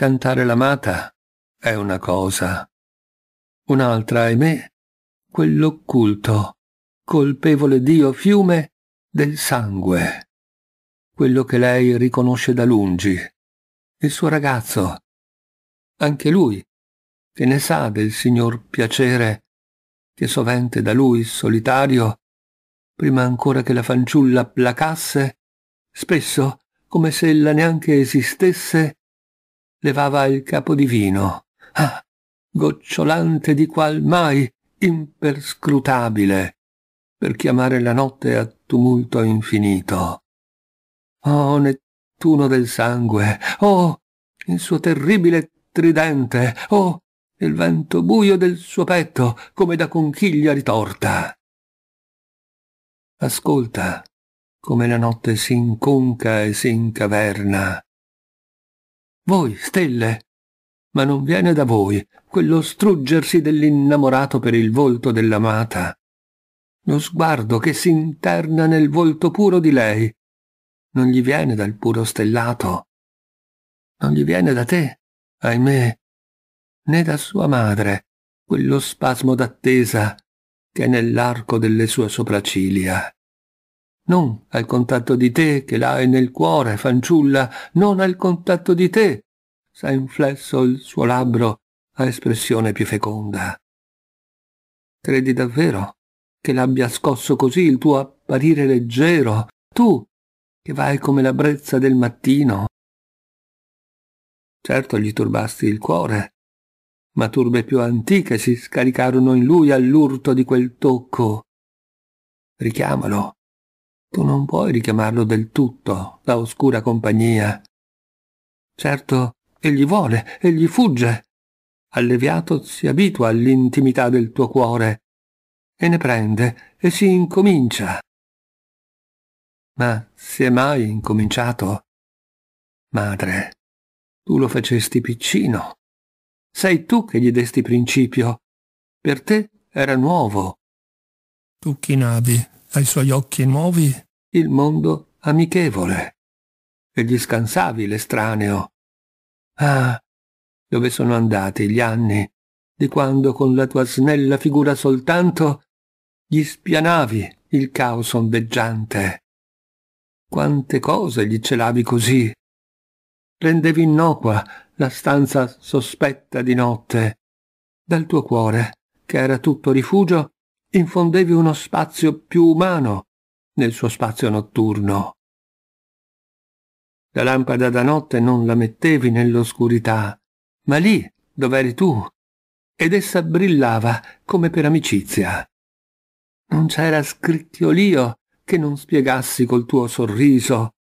Cantare l'amata è una cosa. Un'altra, ahimè, quell'occulto, colpevole Dio fiume del sangue. Quello che lei riconosce da lungi. Il suo ragazzo. Anche lui, che ne sa del signor piacere, che sovente da lui, solitario, prima ancora che la fanciulla placasse, spesso, come se ella neanche esistesse, levava il capo divino. Ah, gocciolante di qual mai imperscrutabile, per chiamare la notte a tumulto infinito. Oh, Nettuno del sangue, oh, il suo terribile tridente, oh, il vento buio del suo petto, come da conchiglia ritorta. Ascolta, come la notte si inconca e si incaverna, voi, stelle! Ma non viene da voi quello struggersi dell'innamorato per il volto dell'amata. Lo sguardo che si interna nel volto puro di lei non gli viene dal puro stellato. Non gli viene da te, ahimè, né da sua madre, quello spasmo d'attesa che è nell'arco delle sue sopracciglia non al contatto di te che l'hai nel cuore, fanciulla, non al contatto di te, s'è inflesso il suo labbro a espressione più feconda. Credi davvero che l'abbia scosso così il tuo apparire leggero, tu che vai come la brezza del mattino? Certo gli turbasti il cuore, ma turbe più antiche si scaricarono in lui all'urto di quel tocco. Richiamalo, tu non puoi richiamarlo del tutto, la oscura compagnia. Certo, egli vuole, egli fugge. Alleviato si abitua all'intimità del tuo cuore e ne prende e si incomincia. Ma si è mai incominciato? Madre, tu lo facesti piccino. Sei tu che gli desti principio. Per te era nuovo. Tu chinavi ai suoi occhi nuovi il mondo amichevole e gli scansavi l'estraneo. Ah, dove sono andati gli anni di quando con la tua snella figura soltanto gli spianavi il caos ondeggiante. Quante cose gli celavi così. Rendevi innocua la stanza sospetta di notte. Dal tuo cuore, che era tutto rifugio, infondevi uno spazio più umano nel suo spazio notturno. La lampada da notte non la mettevi nell'oscurità, ma lì dov'eri tu, ed essa brillava come per amicizia. Non c'era scricchiolio che non spiegassi col tuo sorriso,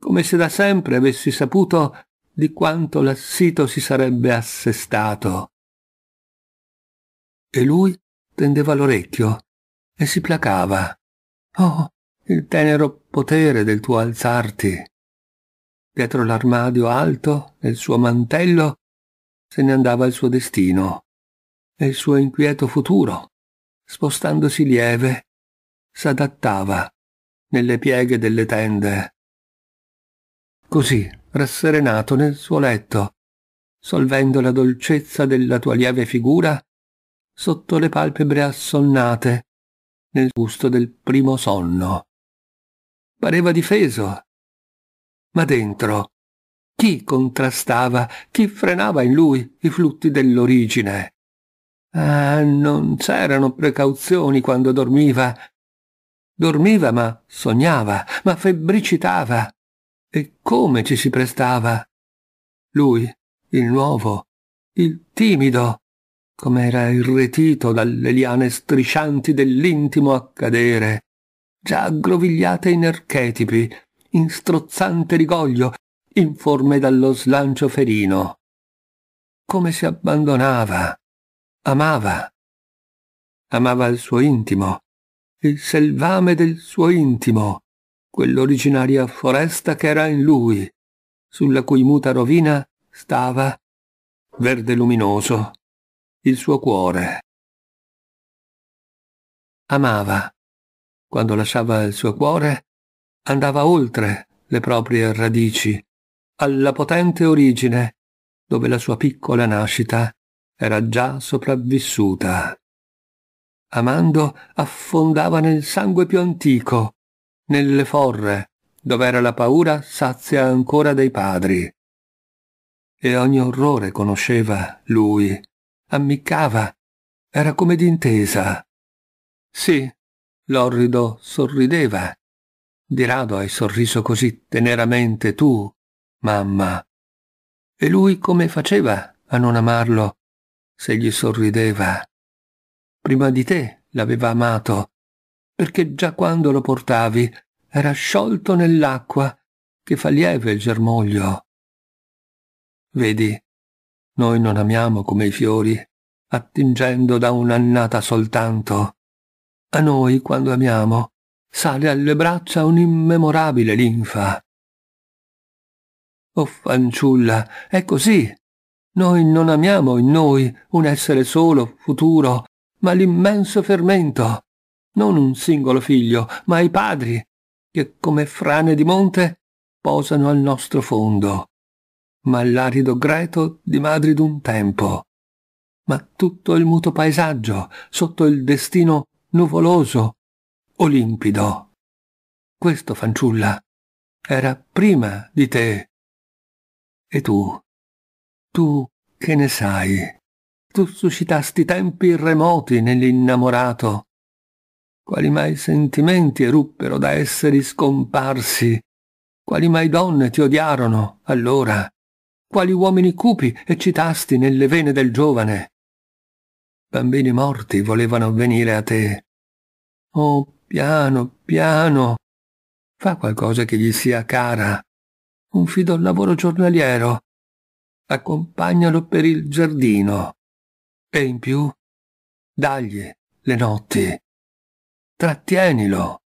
come se da sempre avessi saputo di quanto l'assito si sarebbe assestato. E lui tendeva l'orecchio e si placava. Oh, il tenero potere del tuo alzarti. Dietro l'armadio alto, nel suo mantello, se ne andava il suo destino e il suo inquieto futuro, spostandosi lieve, s'adattava nelle pieghe delle tende. Così, rasserenato nel suo letto, solvendo la dolcezza della tua lieve figura, sotto le palpebre assonnate, nel gusto del primo sonno pareva difeso. Ma dentro, chi contrastava, chi frenava in lui i flutti dell'origine? Ah, non c'erano precauzioni quando dormiva. Dormiva ma sognava, ma febbricitava. E come ci si prestava? Lui, il nuovo, il timido, com'era irretito dalle liane striscianti dell'intimo accadere già aggrovigliate in archetipi, in strozzante rigoglio, informe dallo slancio ferino. Come si abbandonava, amava, amava il suo intimo, il selvame del suo intimo, quell'originaria foresta che era in lui, sulla cui muta rovina stava, verde luminoso, il suo cuore. Amava quando lasciava il suo cuore, andava oltre le proprie radici, alla potente origine, dove la sua piccola nascita era già sopravvissuta. Amando affondava nel sangue più antico, nelle forre, dove era la paura sazia ancora dei padri. E ogni orrore conosceva lui, ammiccava, era come d'intesa. Sì, l'orrido sorrideva. Di rado hai sorriso così teneramente tu, mamma. E lui come faceva a non amarlo se gli sorrideva? Prima di te l'aveva amato, perché già quando lo portavi era sciolto nell'acqua che fa lieve il germoglio. Vedi, noi non amiamo come i fiori, attingendo da un'annata soltanto, a noi, quando amiamo, sale alle braccia un'immemorabile linfa. Oh fanciulla, è così. Noi non amiamo in noi un essere solo, futuro, ma l'immenso fermento. Non un singolo figlio, ma i padri, che come frane di monte posano al nostro fondo. Ma l'arido greto di madri d'un tempo. Ma tutto il muto paesaggio, sotto il destino nuvoloso o limpido. Questo, fanciulla, era prima di te. E tu, tu che ne sai? Tu suscitasti tempi remoti nell'innamorato. Quali mai sentimenti eruppero da esseri scomparsi? Quali mai donne ti odiarono allora? Quali uomini cupi eccitasti nelle vene del giovane? bambini morti volevano venire a te. Oh, piano, piano. Fa qualcosa che gli sia cara. Un fido lavoro giornaliero. Accompagnalo per il giardino. E in più, dagli le notti. Trattienilo.